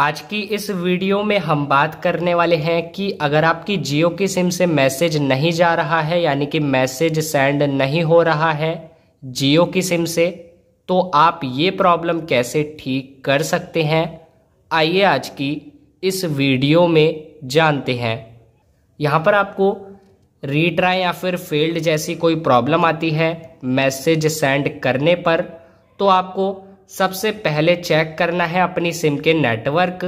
आज की इस वीडियो में हम बात करने वाले हैं कि अगर आपकी जियो की सिम से मैसेज नहीं जा रहा है यानी कि मैसेज सेंड नहीं हो रहा है जियो की सिम से तो आप ये प्रॉब्लम कैसे ठीक कर सकते हैं आइए आज की इस वीडियो में जानते हैं यहाँ पर आपको रीट्राई या फिर फेल्ड जैसी कोई प्रॉब्लम आती है मैसेज सेंड करने पर तो आपको सबसे पहले चेक करना है अपनी सिम के नेटवर्क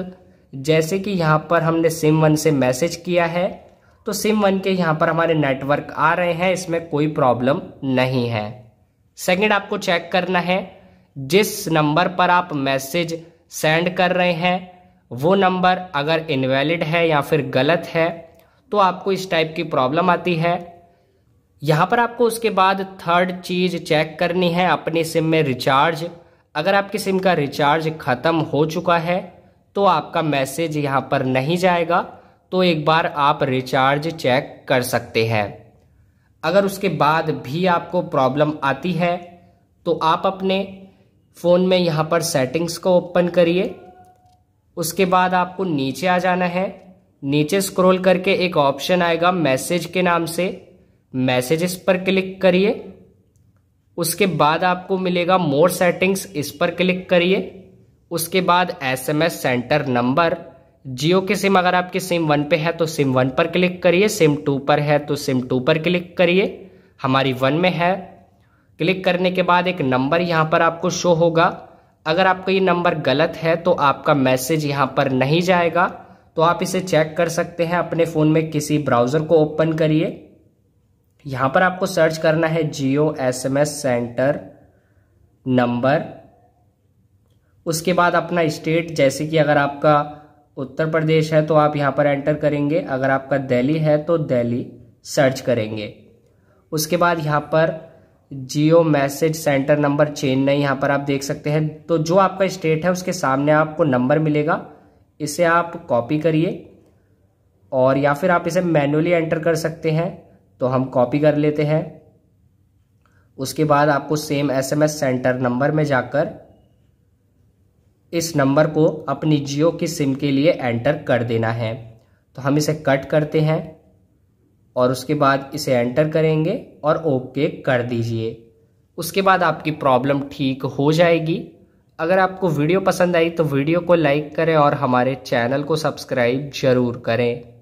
जैसे कि यहाँ पर हमने सिम वन से मैसेज किया है तो सिम वन के यहाँ पर हमारे नेटवर्क आ रहे हैं इसमें कोई प्रॉब्लम नहीं है सेकंड आपको चेक करना है जिस नंबर पर आप मैसेज सेंड कर रहे हैं वो नंबर अगर इनवैलिड है या फिर गलत है तो आपको इस टाइप की प्रॉब्लम आती है यहाँ पर आपको उसके बाद थर्ड चीज़ चेक करनी है अपनी सिम में रिचार्ज अगर आपकी सिम का रिचार्ज ख़त्म हो चुका है तो आपका मैसेज यहाँ पर नहीं जाएगा तो एक बार आप रिचार्ज चेक कर सकते हैं अगर उसके बाद भी आपको प्रॉब्लम आती है तो आप अपने फ़ोन में यहाँ पर सेटिंग्स को ओपन करिए उसके बाद आपको नीचे आ जाना है नीचे स्क्रॉल करके एक ऑप्शन आएगा मैसेज के नाम से मैसेजेस पर क्लिक करिए उसके बाद आपको मिलेगा मोर सेटिंग्स इस पर क्लिक करिए उसके बाद S M S center number Jio के सिम अगर आपके सिम वन पे है तो सिम वन पर क्लिक करिए सिम टू पर है तो सिम टू पर क्लिक करिए हमारी वन में है क्लिक करने के बाद एक नंबर यहाँ पर आपको शो होगा अगर आपका ये नंबर गलत है तो आपका मैसेज यहाँ पर नहीं जाएगा तो आप इसे चेक कर सकते हैं अपने फ़ोन में किसी ब्राउज़र को ओपन करिए यहाँ पर आपको सर्च करना है जियो एसएमएस सेंटर नंबर उसके बाद अपना स्टेट जैसे कि अगर आपका उत्तर प्रदेश है तो आप यहाँ पर एंटर करेंगे अगर आपका दिल्ली है तो दिल्ली सर्च करेंगे उसके बाद यहाँ पर Jio message center number Chennai यहाँ पर आप देख सकते हैं तो जो आपका स्टेट है उसके सामने आपको नंबर मिलेगा इसे आप कॉपी करिए और या फिर आप इसे मैनुअली एंटर कर सकते हैं तो हम कॉपी कर लेते हैं उसके बाद आपको सेम एसएमएस सेंटर नंबर में जाकर इस नंबर को अपनी जियो की सिम के लिए एंटर कर देना है तो हम इसे कट करते हैं और उसके बाद इसे एंटर करेंगे और ओके कर दीजिए उसके बाद आपकी प्रॉब्लम ठीक हो जाएगी अगर आपको वीडियो पसंद आई तो वीडियो को लाइक करें और हमारे चैनल को सब्सक्राइब ज़रूर करें